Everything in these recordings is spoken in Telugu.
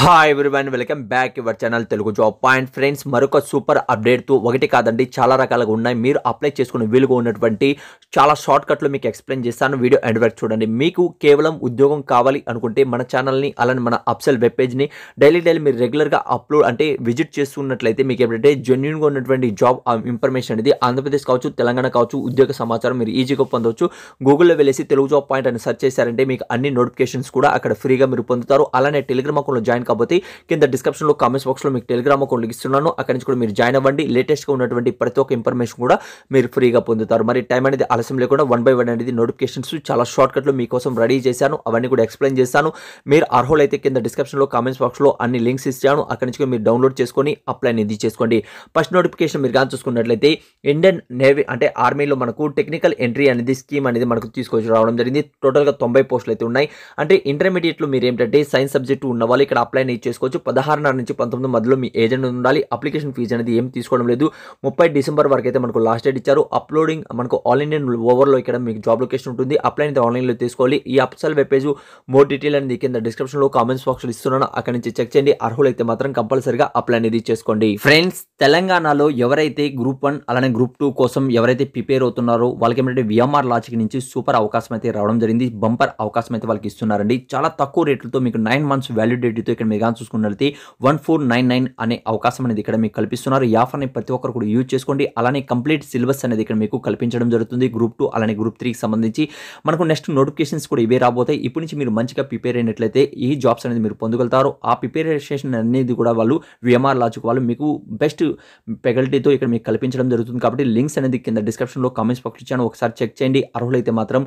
hi everyone welcome back your channel Telugu job point friends మరొక సూపర్ అప్డేట్తో ఒకటి కాదండి చాలా రకాలుగా ఉన్నాయి మీరు అప్లై చేసుకునే వీలుగా ఉన్నటువంటి చాలా షార్ట్ కట్లు మీకు ఎక్స్ప్లెయిన్ చేస్తాను వీడియో ఎండ్ వరకు చూడండి మీకు కేవలం ఉద్యోగం కావాలి అనుకుంటే మన ఛానల్ని అలానే మన అప్సెల్ వెబ్ పేజ్ని డైలీ డైలీ మీరు రెగ్యులర్గా అప్లోడ్ అంటే విజిట్ చేస్తున్నట్లయితే మీకు ఏంటంటే జెన్యున్గా ఉన్నటువంటి జాబ్ ఇన్ఫర్మేషన్ అనేది ఆంధ్రప్రదేశ్ కావచ్చు తెలంగాణ కావచ్చు ఉద్యోగ సమాచారం మీరు ఈజీగా పొందవచ్చు గూగుల్లో వెళ్ళేసి తెలుగు జాబ్ పాయింట్ అని సెర్చ్ చేశారంటే మీకు అన్ని నోటిఫికేషన్స్ కూడా అక్కడ ఫ్రీగా మీరు పొందుతారు అలానే టెలిగ్రామ్ అకౌంట్లో జాయిన్ జాయిన్ కాబట్టి కింద లో కామెంట్స్ బాక్స్లో మీకు టెలిగ్రామ్ అకౌంట్ ఇస్తున్నాను అక్కడి నుంచి కూడా మీరు జాయిన్ అవ్వండి లేటెస్ట్గా ఉన్నటువంటి ప్రతి ఒక్క ఇన్ఫర్మేషన్ కూడా మీరు ఫ్రీగా పొందుతారు మరి టైం అనేది ఆలస్యం లేకుండా వన్ బై వన్ అనేది నోటిఫికేషన్స్ చాలా లో మీకోసం రెడీ చేశాను అవన్నీ కూడా ఎక్స్ప్లెయిన్ చేస్తాను మీరు అర్హులు అయితే కింద లో కామెంట్స్ బాక్స్లో అన్ని లింక్స్ ఇచ్చాను అక్కడి నుంచి మీరు డౌన్లోడ్ చేసుకొని అప్లై అనేది చేసుకోండి ఫస్ట్ నోటిఫికేషన్ మీరు కానీ చూసుకున్నట్లయితే ఇండియన్ నేవీ అంటే ఆర్మీలో మనకు టెక్నికల్ ఎంట్రీ అనేది స్కీమ్ అనేది మనకు తీసుకొచ్చి రావడం జరిగింది టోటల్గా తొంభై పోస్టులు అయితే ఉన్నాయి అంటే ఇంటర్మీడియట్లో మీరు ఏంటంటే సైన్స్ సబ్జెక్టు ఉన్న వాళ్ళు ఇక్కడ అప్లై అనేది చేసుకోవచ్చు పదహారున్నర నుంచి పంతొమ్మిది మధ్యలో మీ ఏజెంట్ ఉండాలి అప్లికేషన్ ఫీజు అనేది ఏం తీసుకోవడం లేదు ముప్పై డిసెంబర్ వరకు అయితే మనకు లాస్ట్ డేట్ ఇచ్చారు అప్లోడింగ్ మనకు ఆల్ ఇండియన్ ఓవర్లో ఇక్కడ మీకు జాబ్ లొకేషన్ ఉంటుంది అప్లై అయితే ఆన్లైన్లో తీసుకోవాలి ఈ official web page more detail అనేది కింద డిస్క్రిప్షన్లో కామెంట్స్ బాక్స్లో ఇస్తున్నాను అక్కడ నుంచి చెక్ చేయండి అర్హులైతే మాత్రం కంపల్సరిగా అప్లై అనేది చేసుకోండి ఫ్రెండ్స్ తెలంగాణలో ఎవరైతే గ్రూప్ వన్ అలానే గ్రూప్ టూ కోసం ఎవరైతే ప్రిపేర్ అవుతున్నారో వాళ్ళకి ఏమిటంటే విఎంఆర్ లాజిక్ నుంచి సూపర్ అవకాశం అయితే రావడం జరిగింది బంపర్ అవకాశం అయితే వాళ్ళకి ఇస్తున్నారండి చాలా తక్కువ రేట్లతో మీకు నైన్ మంత్స్ వ్యాలిడిటీతో ఇక్కడ మీరు కానీ చూసుకున్నట్లయితే వన్ ఫోర్ నైన్ నైన్ అనే అవకాశం అనేది ఇక్కడ మీకు కల్పిస్తున్నారు ఈ ఆఫర్ని ప్రతి ఒక్కరు కూడా యూజ్ చేసుకోండి అలానే కంప్లీట్ సిలబస్ అనేది ఇక్కడ మీకు కల్పించడం జరుగుతుంది గ్రూప్ టూ అలానే గ్రూప్ త్రీకి సంబంధించి మనకు నెక్స్ట్ నోటిఫికేషన్స్ కూడా ఇవే రాబోతాయి ఇప్పటి నుంచి మీరు మంచిగా ప్రిపేర్ అయినట్లయితే ఈ జాబ్స్ అనేది మీరు పొందగలుగుతారు ఆ ప్రిపేరేషన్ అనేది కూడా వాళ్ళు విఎంఆర్ లాజిక్ వాళ్ళు మీకు బెస్ట్ పెగల్టీతో ఇక్కడ మీకు కల్పించడం జరుగుతుంది కాబట్టి లింక్స్ అనేది కింద డిస్క్రిప్షన్లో కామెంట్స్ బాక్స్ ఇచ్చాను ఒకసారి చెక్ చేయండి అర్హులైతే మాత్రం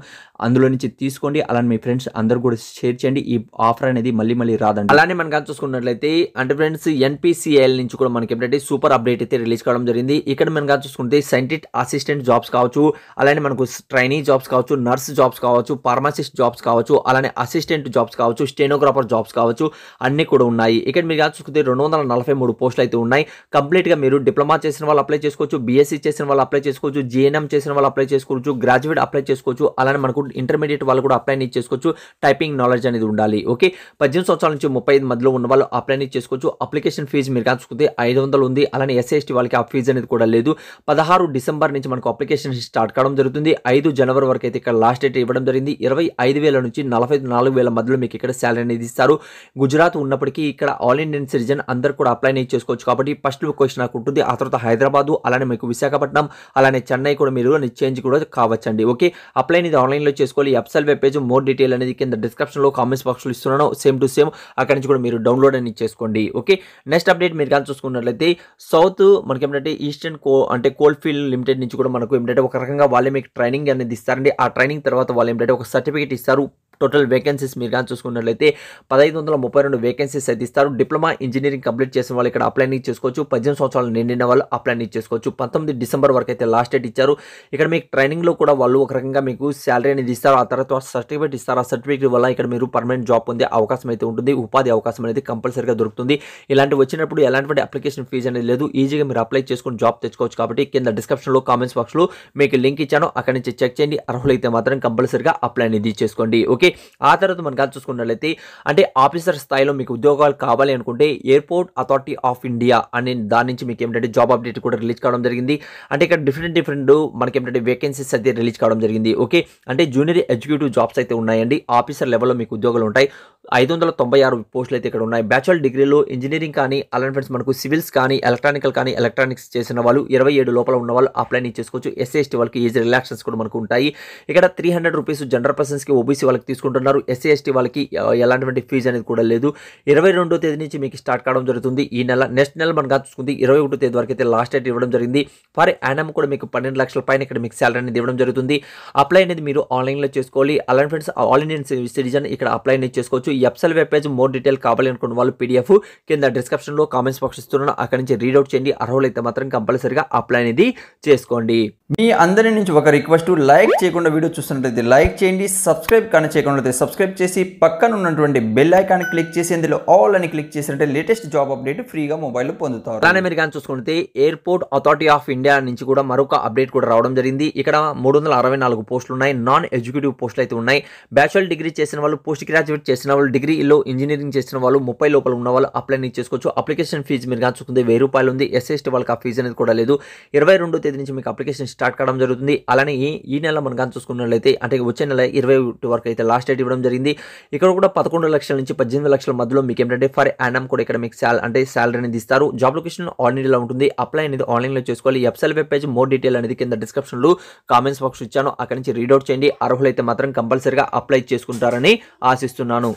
అందులో నుంచి తీసుకోండి అలానే మీ ఫ్రెండ్స్ అందరూ కూడా షేర్ చేయండి ఈ ఆఫర్ అనేది మళ్ళీ మళ్ళీ రాదండి అలానే మనం చూసుకున్నట్లయితే అంటే ఫ్రెండ్స్ ఎన్పిసిఎల్ నుంచి కూడా మనకి ఏంటంటే సూపర్ అప్డేట్ అయితే రిలీజ్ కావడం జరిగింది ఇక్కడ మనం చూసుకుంటే సైంటిస్ట్ అసిస్టెంట్ జాబ్స్ కావచ్చు అలానే మనకు ట్రైనింగ్ జాబ్స్ కావచ్చు నర్స్ జాబ్స్ కావచ్చు ఫార్మాసిస్ట్ జాబ్స్ కావచ్చు అలానే అసిస్టెంట్ జాబ్స్ కావచ్చు స్టెనోగ్రాఫర్ జాబ్స్ కావచ్చు అన్ని కూడా ఉన్నాయి ఇక్కడ మీరు చూసుకుంటే రెండు వందల నలభై మూడు పోస్టులు అయితే ఉన్నాయి కంప్లీట్ గా మీరు డిప్లొమా చేసిన వాళ్ళు అప్లై చేసుకోవచ్చు బీఎస్సీ చేసిన వాళ్ళు అప్లై చేసుకోవచ్చు జీఎన్ఎం చేసిన వాళ్ళు అప్లై చేసుకోవచ్చు గ్రాడ్యుయేట్ అప్లై చేసుకోవచ్చు అలానే మనకు ఇంటర్మీడియట్ వాళ్ళు కూడా అప్లై చేసుకోవచ్చు టైపింగ్ నాలెడ్జ్ అనేది ఉండాలి ఓకే పద్దెనిమిది సంవత్సరాల నుంచి ముప్పై ఐదు మధ్యలో ఉన్న వాళ్ళు అనేది చేసుకోవచ్చు అప్లికేషన్ ఫీజు మీరు కాచుకుంటే ఐదు వందలు ఉంది అలానే ఎస్ఐఎస్టీ వాళ్ళకి ఆ ఫీజు అనేది కూడా లేదు పదహారు డిసెంబర్ నుంచి మనకు అప్లికేషన్ స్టార్ట్ కావడం జరుగుతుంది ఐదు జనవరి వరకు అయితే ఇక్కడ లాస్ట్ డేట్ ఇవ్వడం జరిగింది ఇరవై ఐదు వేల నుంచి నలభై నాలుగు వేల మధ్యలో మీకు ఇక్కడ శాలరీ అనేది ఇస్తారు గుజరాత్ ఉన్నప్పటికీ ఇక్కడ ఆల్ ఇండియన్ సిటిజన్ అందరు కూడా అప్లై చేసుకోవచ్చు కాబట్టి ఫస్ట్ క్వశ్చన్ నాకు ఉంటుంది ఆ తర్వాత హైదరాబాదు అలానే మీకు విశాఖపట్నం అలానే చెన్నై కూడా మీరు చేంజ్ కూడా కావచ్చండి ఓకే అప్లై అనేది ఆన్లైన్లో చేసుకోవాలి website web page more detail అనేది కింద డిస్క్రిప్షన్లో కామెంట్స్ బాక్స్లో ఇస్తున్నాను సేమ్ టు సేమ్ అక్కడి నుంచి కూడా మీరు డౌన్లోడ్ అని చేసుకోండి ఓకే నెక్స్ట్ అప్డేట్ మీరు కానీ చూసుకున్నట్లయితే సౌత్ మనకి ఏమిటంటే ఈస్టర్న్ కో అంటే కోల్ ఫీల్డ్ లిమిటెడ్ నుంచి కూడా మనకు ఏమిటంటే ఒక రకంగా వాళ్ళే మీకు ట్రైనింగ్ అనేది ఇస్తారండి ఆ ట్రైనింగ్ తర్వాత వాళ్ళు ఏమిటంటే ఒక సర్టిఫికేట్ ఇస్తారు టోటల్ వేకెన్సీస్ మీరు కానీ చూసుకున్నట్లయితే పదహైదు వందల ముప్పై రెండు వేకెన్సీస్ అయితే ఇస్తారు డిప్లొమా ఇంజనీరింగ్ కంప్లీట్ చేసిన వాళ్ళు ఇక్కడ అప్లై చేసుకోవచ్చు పద్దెనిమిది సంవత్సరాలు నిండిన వాళ్ళు అప్లై చేసుకోవచ్చు పంతొమ్మిది డిసెంబర్ వరకు అయితే లాస్ట్ డేట్ ఇచ్చారు ఇక్కడ మీకు ట్రైనింగ్లో కూడా వాళ్ళు ఒక రకంగా మీకు శాలరీ అనేది ఇస్తారు ఆ తర్వాత సర్టిఫికేట్ ఇస్తారు ఆ సర్టిఫికేట్ వల్ల ఇక్కడ మీరు పర్మనెంట్ జాబ్ పొందే అవకాశం అయితే ఉంటుంది ఉపాధి అవకాశం అనేది కంపల్సరీగా దొరుకుతుంది ఇలాంటి వచ్చినప్పుడు ఎలాంటి అప్లికేషన్ ఫీజు అనేది లేదు ఈజీగా మీరు అప్లై చేసుకుని జాబ్ తెచ్చుకోవచ్చు కాబట్టి కింద డిస్క్రిప్షన్లో కామెంట్స్ బాక్స్లో మీకు లింక్ ఇచ్చాను అక్కడ నుంచి చెక్ చేయండి అర్హులైతే మాత్రం కంపల్సరీగా అప్లై అనేది చేసుకోండి ఓకే ఓకే ఆ తర్వాత మనం కలిసి చూసుకున్నట్లయితే అంటే ఆఫీసర్ స్థాయిలో మీకు ఉద్యోగాలు కావాలి అనుకుంటే ఎయిర్పోర్ట్ అథారిటీ ఆఫ్ ఇండియా అనే దాని నుంచి మీకు ఏమిటంటే జాబ్ అప్డేట్ కూడా రిలీజ్ కావడం జరిగింది అంటే ఇక్కడ డిఫరెంట్ డిఫరెంట్ మనకి ఏమిటంటే వేకెన్సీస్ అయితే రిలీజ్ కావడం జరిగింది ఓకే అంటే జూనియర్ ఎగ్జిక్యూటివ్ జాబ్స్ అయితే ఉన్నాయండి ఆఫీసర్ లెవెల్లో మీకు ఉద్యోగాలు ఉంటాయి ఐదు వందల తొంభై ఆరు పోస్టులు అయితే ఇక్కడ ఉన్నాయి బ్యాచులర్ డిగ్రీలో ఇంజనీరింగ్ కానీ అలాంటి ఫ్రెండ్స్ మనకు సివిల్స్ కానీ ఎలక్ట్రానికల్ కానీ ఎలక్ట్రానిక్స్ చేసిన వాళ్ళు ఇరవై ఏడు లోపల ఉన్న వాళ్ళు అప్లై చేసుకోవచ్చు ఎస్సీ ఎస్టీ వాళ్ళకి ఈజీ రిలాక్సెన్స్ కూడా మనకు ఉంటాయి ఇక్కడ త్రీ హండ్రెడ్ రూపీస్ జనరల్ పర్సన్స్కి ఓబీసీ వాళ్ళకి తీసుకుంటున్నారు ఎస్సీ ఎస్టీ వాళ్ళకి ఎలాంటి ఫీజు అనేది కూడా లేదు ఇరవై రెండో తేదీ నుంచి మీకు స్టార్ట్ కావడం జరుగుతుంది ఈ నెల నెక్స్ట్ నెల మనం చూసుకుంది ఇరవై ఒకటో తేదీ వరకు అయితే లాస్ట్ డేట్ ఇవ్వడం జరిగింది ఫర్ యానమ్ కూడా మీకు పన్నెండు లక్షల పైన ఇక్కడ మీకు శాలరీ అనేది ఇవ్వడం జరుగుతుంది అప్లై అనేది మీరు ఆన్లైన్లో చేసుకోవాలి అలాంటి ఫ్రెండ్స్ ఆల్ ఇండియన్ సిటిజన్ ఇక్కడ అప్లై అనేది చేసుకోవచ్చు ఈ website web page more detail కావాలి అనుకున్న వాళ్ళు పీడిఎఫ్ కింద డిస్క్రిప్షన్లో కామెంట్స్ బాక్స్ ఇస్తున్నాను అక్కడ నుంచి రీడౌట్ చేయండి అర్హులైతే మాత్రం కంపల్సరీగా అప్లై అనేది చేసుకోండి మీ అందరి నుంచి ఒక రిక్వెస్ట్ లైక్ చేయకుండా వీడియో చూస్తున్నట్లయితే లైక్ చేయండి సబ్స్క్రైబ్ కానీ చేయకుండా సబ్స్క్రైబ్ చేసి పక్కన ఉన్నటువంటి బెల్ ఐకాన్ క్లిక్ చేసి ఇందులో ఆల్ అని క్లిక్ చేసినట్టే లేటెస్ట్ జాబ్ అప్డేట్ ఫ్రీగా మొబైల్లో పొందుతారు అలానే మీరు కానీ చూసుకుంటే ఎయిర్పోర్ట్ అథారిటీ ఆఫ్ ఇండియా నుంచి కూడా మరొక అప్డేట్ కూడా రావడం జరిగింది ఇక్కడ మూడు వందల అరవై నాలుగు పోస్టులు ఉన్నాయి నాన్ ఎగ్జిక్యూటివ్ పోస్టులు అయితే ఉన్నాయి బ్యాచులర్ డిగ్రీ చేసిన వాళ్ళు పోస్ట్ గ్రాడ్యుయేట్ చేసిన వాళ్ళు డిగ్రీలో ఇంజనీరింగ్ చేసిన వాళ్ళు ముప్పై లోపల ఉన్న వాళ్ళు అప్లై చేసుకోవచ్చు అప్లికేషన్ ఫీజు మీరు కానీ కాచుకుంది వెయ్యి రూపాయలు ఉంది ఎస్ఎస్టీ వాళ్ళకి ఆ ఫీజు అనేది కూడా లేదు ఇరవై తేదీ నుంచి మీకు అప్లికేషన్ స్టార్ట్ కావడం జరుగుతుంది అలానే ఈ నెల మనం కానీ చూసుకున్నట్లయితే అంటే వచ్చే నెల ఇరవై వరకు అయితే లాస్ట్ డేట్ ఇవ్వడం జరిగింది ఇక్కడ కూడా పదకొండు లక్షల నుంచి పద్దెనిమిది లక్షల మధ్యలో మీకు ఏంటంటే ఫర్ యానమ్ కూడా ఇక్కడ మీకు సాల్ అంటే శాలరీ అనేది ఇస్తారు జాబ్ లొకేషన్ ఆన్లైన్లో ఉంటుంది అప్లై అనేది ఆన్లైన్లో చేసుకోవాలి official web page more detail అనేది కింద డిస్క్రిప్షన్లో కామెంట్స్ బాక్స్ ఇచ్చాను అక్కడ నుంచి రీడౌట్ చేయండి అర్హులైతే మాత్రం కంపల్సరీగా అప్లై చేసుకుంటారని ఆశిస్తున్నాను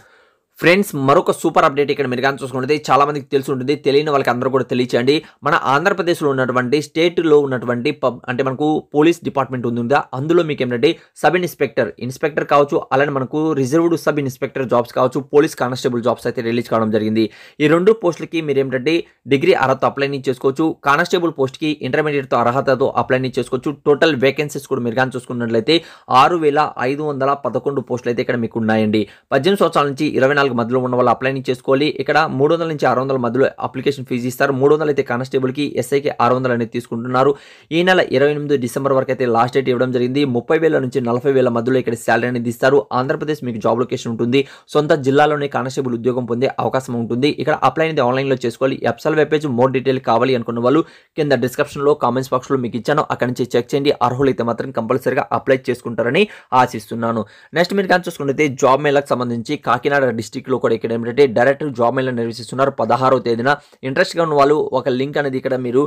ఫ్రెండ్స్ మరొక సూపర్ అప్డేట్ ఇక్కడ మీరు కానీ చూసుకుంటుంది చాలా మందికి తెలిసి ఉంటుంది తెలియని వాళ్ళకి అందరూ కూడా తెలియచేయండి మన ఆంధ్రప్రదేశ్లో ఉన్నటువంటి స్టేట్లో ఉన్నటువంటి అంటే మనకు పోలీస్ డిపార్ట్మెంట్ ఉంది అందులో మీకు ఏంటంటే సబ్ ఇన్స్పెక్టర్ ఇన్స్పెక్టర్ కావచ్చు అలానే మనకు రిజర్వ్డ్ సబ్ ఇన్స్పెక్టర్ జాబ్స్ కావచ్చు పోలీస్ కానిస్టేబుల్ జాబ్స్ అయితే రిలీజ్ కావడం జరిగింది ఈ రెండు పోస్టులకి మీరు ఏంటంటే డిగ్రీ అర్హత అప్లై చేసుకోవచ్చు కానిస్టేబుల్ పోస్ట్కి ఇంటర్మీడియట్తో అర్హతతో అప్లై చేసుకోవచ్చు టోటల్ వేకెన్సీస్ కూడా మీరు కానీ చూసుకున్నట్లయితే ఆరు వేల ఐదు వందల పదకొండు పోస్టులు అయితే ఇక్కడ మీకు ఉన్నాయండి పద్దెనిమిది సంవత్సరాల నుంచి ఇరవై నాలుగు నాలుగు మధ్యలో ఉన్న వాళ్ళు అప్లై చేసుకోవాలి ఇక్కడ మూడు వందల నుంచి ఆరు వందల మధ్యలో అప్లికేషన్ ఫీజు ఇస్తారు మూడు వందలు అయితే కానిస్టేబుల్కి ఎస్ఐకి ఆరు వందలు అనేది తీసుకుంటున్నారు ఈ నెల ఇరవై ఎనిమిది డిసెంబర్ వరకు అయితే లాస్ట్ డేట్ ఇవ్వడం జరిగింది ముప్పై వేల నుంచి నలభై వేల మధ్యలో ఇక్కడ శాలరీ అనేది ఇస్తారు ఆంధ్రప్రదేశ్ మీకు జాబ్ లొకేషన్ ఉంటుంది సొంత జిల్లాలోనే కానిస్టేబుల్ ఉద్యోగం పొందే అవకాశం ఉంటుంది ఇక్కడ అప్లై అనేది ఆన్లైన్లో చేసుకోవాలి official web page more detail కావాలి అనుకున్న వాళ్ళు కింద డిస్క్రిప్షన్లో కామెంట్స్ బాక్స్లో మీకు ఇచ్చాను అక్కడ నుంచి చెక్ చేయండి అర్హులు అయితే మాత్రం కంపల్సరీగా అప్లై చేసుకుంటారని ఆశిస్తున్నాను నెక్స్ట్ మీరు కానీ చూసుకుంటే జాబ్ మేళకు సంబంధించి కాకినాడ డిస్టిక్ డిస్టిక్లో కూడా ఇక్కడ ఏంటంటే డైరెక్ట్ జాబ్ మేళను నిర్వహిస్తున్నారు పదహారో తేదీన ఇంట్రెస్ట్గా ఉన్న వాళ్ళు ఒక లింక్ అనేది ఇక్కడ మీరు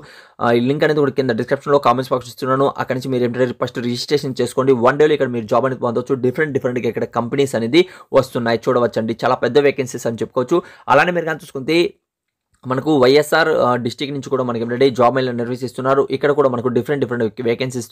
ఈ లింక్ అనేది కూడా కింద డిస్క్రిప్షన్లో కామెంట్స్ బాక్స్ ఇస్తున్నాను అక్కడ నుంచి మీరు ఏంటంటే ఫస్ట్ రిజిస్ట్రేషన్ చేసుకోండి వన్ డేలో ఇక్కడ మీరు జాబ్ అనేది పొందవచ్చు డిఫరెంట్ డిఫరెంట్గా ఇక్కడ కంపెనీస్ అనేది వస్తున్నాయి చూడవచ్చండి చాలా పెద్ద వేకెన్సీస్ అని చెప్పుకోవచ్చు అలానే మీరు కానీ చూసుకుంటే మనకు వైఎస్ఆర్ డిస్టిక్ నుంచి కూడా మనకి ఏంటంటే జాబ్ మేళ నిర్వహిస్తున్నారు ఇక్కడ కూడా మనకు different different vacancies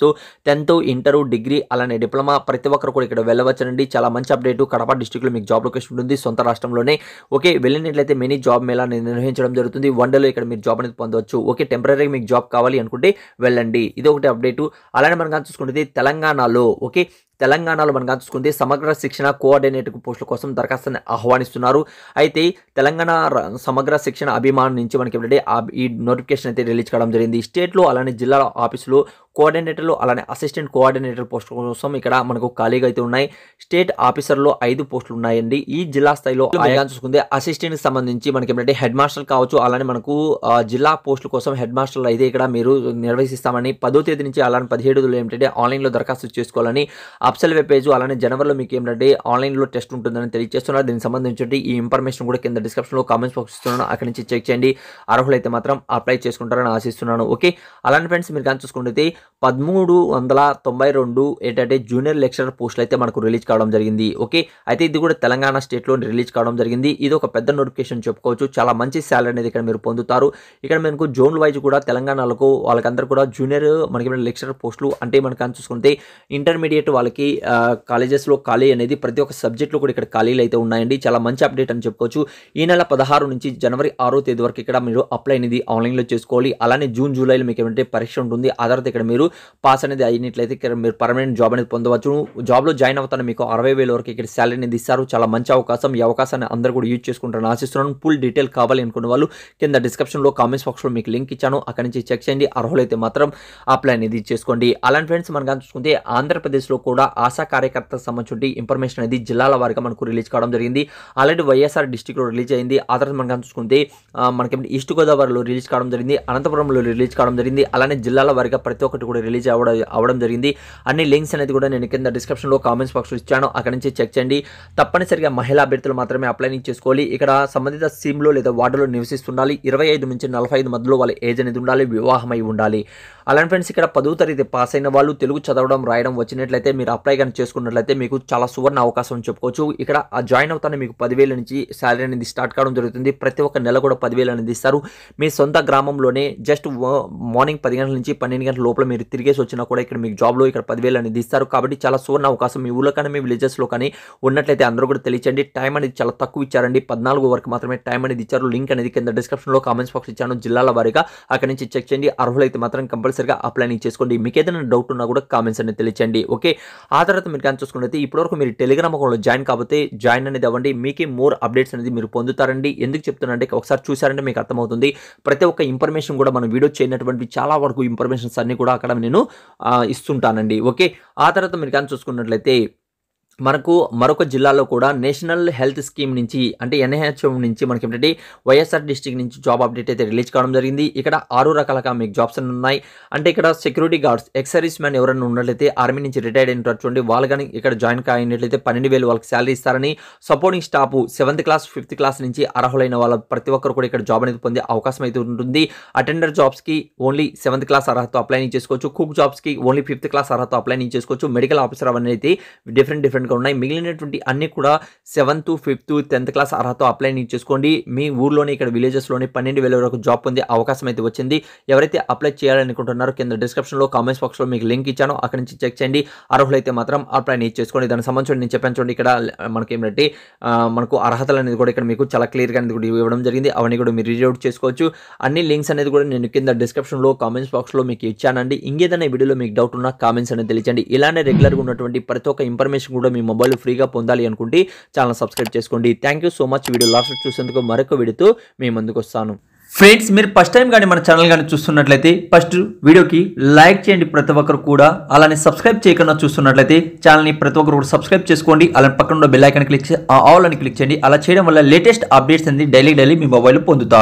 tenth inter degree అలానే డిప్లొమా ప్రతి ఒక్కరు కూడా ఇక్కడ వెళ్ళవచ్చనండి చాలా మంచి అప్డేట్ కడప డిస్టిక్లో మీకు జాబ్ లొకేషన్ ఉంటుంది సొంత రాష్ట్రంలోనే ఓకే వెళ్ళినట్లయితే మినీ జాబ్ మేళా నిర్వహించడం జరుగుతుంది వన్ డేలో ఇక్కడ మీరు జాబ్ అనేది పొందవచ్చు ఓకే టెంపరీగా మీకు జాబ్ కావాలి అనుకుంటే వెళ్ళండి ఇది ఒకటి అప్డేట్ అలానే మనం చూసుకుంటే తెలంగాణలో ఓకే తెలంగాణలో మనం చూసుకుంటే సమగ్ర శిక్షణ కోఆర్డినేటర్ పోస్టుల కోసం దరఖాస్తుని ఆహ్వానిస్తున్నారు అయితే తెలంగాణ సమగ్ర శిక్షణ అభిమానం నుంచి మనకి ఏంటంటే ఈ నోటిఫికేషన్ అయితే రిలీజ్ కావడం జరిగింది స్టేట్లో అలానే జిల్లా ఆఫీసులో కోఆర్డినేటర్లు అలానే అసిస్టెంట్ కోఆర్డినేటర్ పోస్టుల కోసం ఇక్కడ మనకు ఖాళీగా అయితే ఉన్నాయి స్టేట్ ఆఫీసర్లో ఐదు పోస్టులు ఉన్నాయండి ఈ జిల్లా స్థాయిలో చూసుకుంటే అసిస్టెంట్ కి సంబంధించి మనకి ఏంటంటే హెడ్ మాస్టర్ కావచ్చు అలానే మనకు జిల్లా పోస్టుల కోసం హెడ్ మాస్టర్ అయితే ఇక్కడ మీరు నిర్వహిస్తామని పదో తేదీ నుంచి అలానే పదిహేడులో ఏంటంటే ఆన్లైన్లో దరఖాస్తు చేసుకోవాలని అప్సల్ వెబ్ పేజ్ అలానే జనవరిలో మీకు ఏంటంటే ఆన్లైన్లో టెస్ట్ ఉంటుందని తెలియజేస్తున్నారు దీనికి సంబంధించి ఈ ఇన్ఫర్మేషన్ కూడా కింద డిస్క్రిప్షన్లో కామెంట్స్ బాక్స్ ఇస్తున్నాను అక్కడ నుంచి చెక్ చేయండి అర్హులైతే మాత్రం అప్లై చేసుకుంటారని ఆశిస్తున్నాను ఓకే అలానే ఫ్రెండ్స్ మీరు కానీ చూసుకుంటే పదమూడు వందల తొంభై రెండు ఏంటంటే జూనియర్ లెక్చరర్ పోస్టులు అయితే మనకు రిలీజ్ కావడం జరిగింది ఓకే అయితే ఇది కూడా తెలంగాణ స్టేట్లో రిలీజ్ కావడం జరిగింది ఇది ఒక పెద్ద నోటిఫికేషన్ చెప్పుకోవచ్చు చాలా మంచి శాలరీ అనేది ఇక్కడ మీరు పొందుతారు ఇక్కడ మనకు జోన్ వైజ్ కూడా తెలంగాణలకు వాళ్ళకందరూ కూడా జూనియర్ మనకి లెక్చరర్ పోస్టులు అంటే మనకు చూసుకుంటే ఇంటర్మీడియట్ వాళ్ళకి కాలేజెస్లో ఖాళీ అనేది ప్రతి ఒక్క సబ్జెక్ట్లో కూడా ఇక్కడ ఖాళీలు అయితే ఉన్నాయండి చాలా మంచి అప్డేట్ అని చెప్పుకోవచ్చు ఈ నెల పదహారు నుంచి జనవరి ఆరో తేదీ వరకు ఇక్కడ మీరు అప్లై అనేది ఆన్లైన్లో చేసుకోవాలి అలానే జూన్ జూలైలో మీకు ఏమంటే పరీక్ష ఉంటుంది ఆ తర్వాత ఇక్కడ మీరు పాస్ అనేది అయినట్లయితే ఇక్కడ మీరు పర్మనెంట్ జాబ్ అనేది పొందవచ్చు జాబ్లో జాయిన్ అవుతాను మీకు అరవై వేల వరకు ఇక్కడ శాలరీ అనేది ఇస్తారు చాలా మంచి అవకాశం ఈ అవకాశాన్ని అందరూ కూడా యూజ్ చేసుకుంటారని ఆశిస్తున్నాను ఫుల్ డీటెయిల్ కావాలి అనుకున్న వాళ్ళు కింద డిస్క్రిప్షన్లో కామెంట్స్ బాక్స్లో మీకు లింక్ ఇచ్చాను అక్కడ నుంచి చెక్ చేయండి అర్హులైతే మాత్రం అప్లై అనేది చేసుకోండి అలాంటి ఫ్రెండ్స్ మనం కానీ చూసుకుంటే ఆంధ్రప్రదేశ్లో కూడా ఆశా కార్యకర్త సంబంధించి ఇన్ఫర్మేషన్ అనేది జిల్లాల వారిగా మనకు రిలీజ్ కావడం జరిగింది ఆల్రెడీ వైఎస్ఆర్ డిస్టిక్లో రిలీజ్ అయింది ఆ తర్వాత మనం కానీ చూసుకుంటే మనకి ఈస్ట్ గోదావరిలో రిలీజ్ కావడం జరిగింది అనంతపురంలో రిలీజ్ కావడం జరిగింది అలానే జిల్లాల వారిగా ప్రతి ఒక్క ఒకటి కూడా రిలీజ్ అవ్వడం అవ్వడం జరిగింది అన్ని లింక్స్ అనేది కూడా నేను కింద డిస్క్రిప్షన్లో కామెంట్స్ బాక్స్లో ఇచ్చాను అక్కడ నుంచి చెక్ చేయండి తప్పనిసరిగా మహిళా అభ్యర్థులు మాత్రమే అప్లై చేసుకోవాలి ఇక్కడ సంబంధిత సీమ్లో లేదా వార్డులో నివసిస్తుండాలి ఇరవై ఐదు నుంచి నలభై ఐదు మధ్యలో వాళ్ళ ఏజ్ అనేది ఉండాలి వివాహమై ఉండాలి అలాంటి ఫ్రెండ్స్ ఇక్కడ పదో తరగతి పాస్ అయిన వాళ్ళు తెలుగు చదవడం రాయడం వచ్చినట్లయితే మీరు అప్లై కానీ చేసుకున్నట్లయితే మీకు చాలా సువర్ణ అవకాశం చెప్పుకోవచ్చు ఇక్కడ జాయిన్ అవుతానే మీకు పదివేల నుంచి శాలరీ అనేది స్టార్ట్ కావడం జరుగుతుంది ప్రతి ఒక్క నెల కూడా పదివేలు అనేది ఇస్తారు మీ సొంత గ్రామంలోనే జస్ట్ మార్నింగ్ పది గంటల నుంచి పన్నెండు గంటల లోపల మీరు తిరిగేసి వచ్చినా కూడా ఇక్కడ మీకు జాబ్లో ఇక్కడ పదివేలు అనేది ఇస్తారు కాబట్టి చాలా సువర్ణ అవకాశం మీ ఊళ్ళో కానీ మీ విలేజెస్లో కానీ ఉన్నట్లయితే అందరూ కూడా తెలియచండి టైం అనేది చాలా తక్కువ ఇచ్చారండి పద్నాలుగు వరకు మాత్రమే టైం అనేది ఇచ్చారు లింక్ అనేది కింద డిస్క్రిప్షన్లో కామెంట్స్ బాక్స్ ఇచ్చాను జిల్లాల వారిగా అక్కడ నుంచి చెక్ చేయండి అర్హులైతే మాత్రం కంపల్సరీగా అప్లై చేసుకోండి మీకు ఏదైనా డౌట్ ఉన్నా కూడా కామెంట్స్ అనేది తెలియచండి ఓకే ఆ తర్వాత మీరు కానీ చూసుకున్నట్లయితే ఇప్పటివరకు మీరు టెలిగ్రామ్ అకౌంట్లో జాయిన్ కాబట్టి జాయిన్ అనేది అవ్వండి మీకే మోర్ అప్డేట్స్ అనేది మీరు పొందుతారండి ఎందుకు చెప్తున్నారంటే ఒకసారి చూసారంటే మీకు అర్థమవుతుంది ప్రతి ఒక్క ఇన్ఫర్మేషన్ కూడా మనం వీడియో చేయనటువంటి చాలా వరకు ఇన్ఫర్మేషన్స్ అన్ని కూడా అక్కడ నేను ఇస్తుంటానండి ఓకే ఆ తర్వాత మీరు కానీ చూసుకున్నట్లయితే మనకు మరొక జిల్లాలో కూడా నేషనల్ హెల్త్ స్కీమ్ నుంచి అంటే ఎన్హెచ్ఎం నుంచి మనకి ఏంటంటే వైఎస్ఆర్ డిస్టిక్ నుంచి జాబ్ అప్డేట్ అయితే రిలీజ్ కావడం జరిగింది ఇక్కడ ఆరు రకాలుగా మీకు జాబ్స్ ఉన్నాయి అంటే ఇక్కడ సెక్యూరిటీ గార్డ్స్ ఎక్సర్వీస్ మ్యాన్ ఎవరైనా ఉన్నట్లయితే ఆర్మీ నుంచి రిటైర్డ్ అయినట్టు చూడండి వాళ్ళు కానీ ఇక్కడ జాయిన్ కాయినట్లయితే పన్నెండు వేలు వాళ్ళకి శాలరీ ఇస్తారని supporting staff seventh class fifth class నుంచి అర్హులైన వాళ్ళ ప్రతి ఒక్కరు కూడా ఇక్కడ జాబ్ అనేది పొందే అవకాశం అయితే ఉంటుంది అటెండర్ జాబ్స్కి ఓన్లీ సెవెంత్ క్లాస్ అర్హత అప్లై చేసుకోవచ్చు కుక్ జాబ్స్కి ఓన్లీ ఫిఫ్త్ క్లాస్ అర్హత అప్లై చేసుకోవచ్చు మెడికల్ ఆఫీసర్ అవన్నీ అయితే డిఫరెంట్ డిఫరెంట్ కనుక ఉన్నాయి మిగిలినటువంటి అన్ని కూడా సెవెంత్ ఫిఫ్త్ టెన్త్ క్లాస్ అర్హత అప్లై చేసుకోండి మీ ఊర్లోనే ఇక్కడ విలేజెస్లోనే పన్నెండు వేల వరకు జాబ్ పొందే అవకాశం అయితే వచ్చింది ఎవరైతే అప్లై చేయాలనుకుంటున్నారో కింద డిస్క్రిప్షన్లో కామెంట్స్ బాక్స్లో మీకు లింక్ ఇచ్చాను అక్కడ నుంచి చెక్ చేయండి అర్హులైతే మాత్రం అప్లై నీట్ చేసుకోండి దానికి సంబంధించి నేను చెప్పాను చూడండి ఇక్కడ మనకి ఏమిటంటే మనకు అర్హతలు అనేది కూడా ఇక్కడ మీకు చాలా క్లియర్గా అనేది కూడా ఇవ్వడం జరిగింది అవన్నీ కూడా మీరు రీడౌట్ చేసుకోవచ్చు అన్ని లింక్స్ అనేది కూడా నేను కింద డిస్క్రిప్షన్లో కామెంట్స్ బాక్స్లో మీకు ఇచ్చానండి ఇంకేదైనా వీడియోలో మీకు డౌట్ ఉన్నా కామెంట్స్ అనేది తెలియచండి ఇలానే రెగ్యులర్గా ఉన్నటువంటి ప్రతి ఒక్క ఇన్ఫర్మేషన్ కూడా మీ మొబైల్ ఫ్రీగా పొందాలి అనుకుంటే ఛానల్ సబ్స్క్రైబ్ చేసుకోండి thank so much video last చూసేందుకు మరొక వీడియోతో మీ ముందుకు వస్తాను ఫ్రెండ్స్ మీరు ఫస్ట్ టైం కానీ మన ఛానల్ కానీ చూస్తున్నట్లయితే ఫస్ట్ వీడియోకి లైక్ చేయండి ప్రతి ఒక్కరు కూడా అలానే సబ్స్క్రైబ్ చేయకుండా చూస్తున్నట్లయితే ఛానల్ని ప్రతి ఒక్కరు కూడా సబ్స్క్రైబ్ చేసుకోండి అలానే పక్కన బెల్ ఐకాన్ క్లిక్ ఆల్ అని క్లిక్ చేయండి అలా చేయడం వల్ల లేటెస్ట్ అప్డేట్స్ అనేది డైలీ డైలీ మీ మొబైల్ పొందుతారు